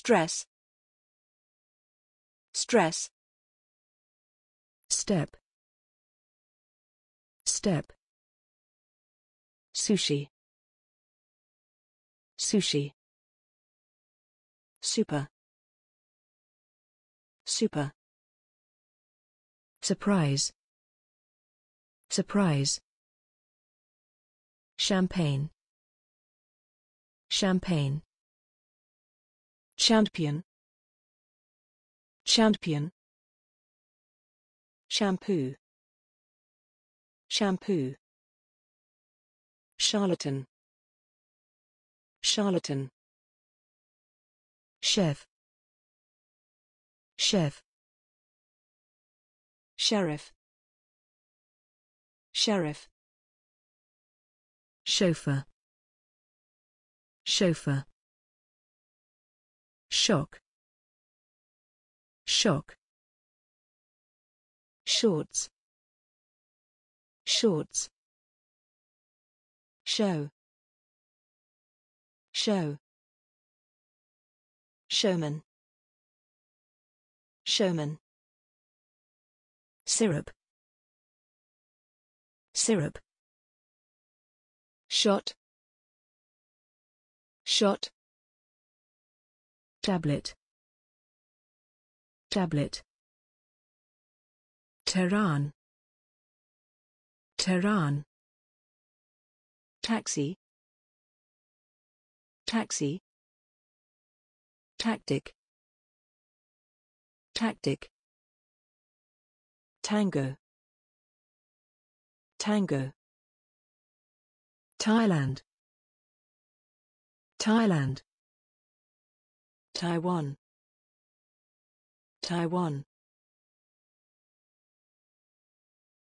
stress stress step step sushi sushi super super surprise surprise champagne champagne champion champion shampoo shampoo charlatan charlatan chef chef sheriff sheriff chauffeur chauffeur shock shock shorts shorts show show showman showman syrup syrup shot shot tablet tablet Tehran Tehran taxi taxi tactic tactic tango tango Thailand Thailand Taiwan Taiwan